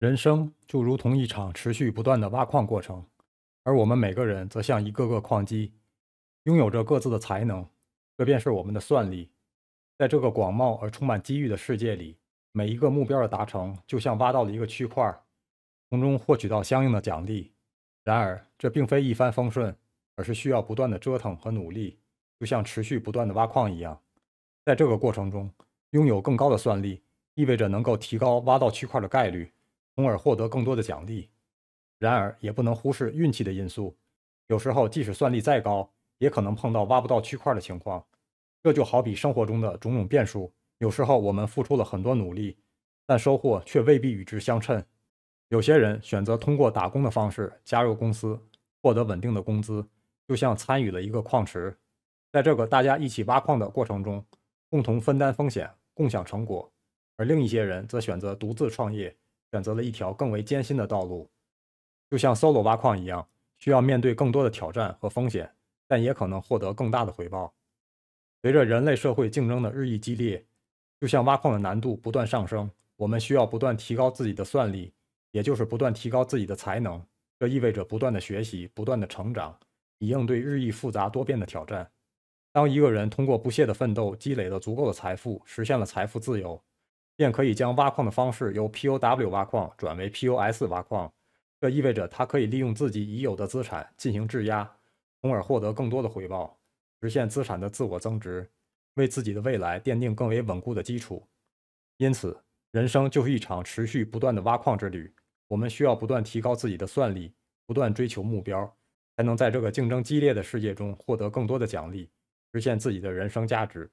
人生就如同一场持续不断的挖矿过程，而我们每个人则像一个个矿机，拥有着各自的才能，这便是我们的算力。在这个广袤而充满机遇的世界里，每一个目标的达成就像挖到了一个区块，从中获取到相应的奖励。然而，这并非一帆风顺，而是需要不断的折腾和努力，就像持续不断的挖矿一样。在这个过程中，拥有更高的算力意味着能够提高挖到区块的概率。从而获得更多的奖励，然而也不能忽视运气的因素。有时候即使算力再高，也可能碰到挖不到区块的情况。这就好比生活中的种种变数，有时候我们付出了很多努力，但收获却未必与之相称。有些人选择通过打工的方式加入公司，获得稳定的工资，就像参与了一个矿池，在这个大家一起挖矿的过程中，共同分担风险，共享成果。而另一些人则选择独自创业。选择了一条更为艰辛的道路，就像 solo 挖矿一样，需要面对更多的挑战和风险，但也可能获得更大的回报。随着人类社会竞争的日益激烈，就像挖矿的难度不断上升，我们需要不断提高自己的算力，也就是不断提高自己的才能。这意味着不断的学习，不断的成长，以应对日益复杂多变的挑战。当一个人通过不懈的奋斗积累了足够的财富，实现了财富自由。便可以将挖矿的方式由 POW 挖矿转为 POS 挖矿，这意味着他可以利用自己已有的资产进行质押，从而获得更多的回报，实现资产的自我增值，为自己的未来奠定更为稳固的基础。因此，人生就是一场持续不断的挖矿之旅，我们需要不断提高自己的算力，不断追求目标，才能在这个竞争激烈的世界中获得更多的奖励，实现自己的人生价值。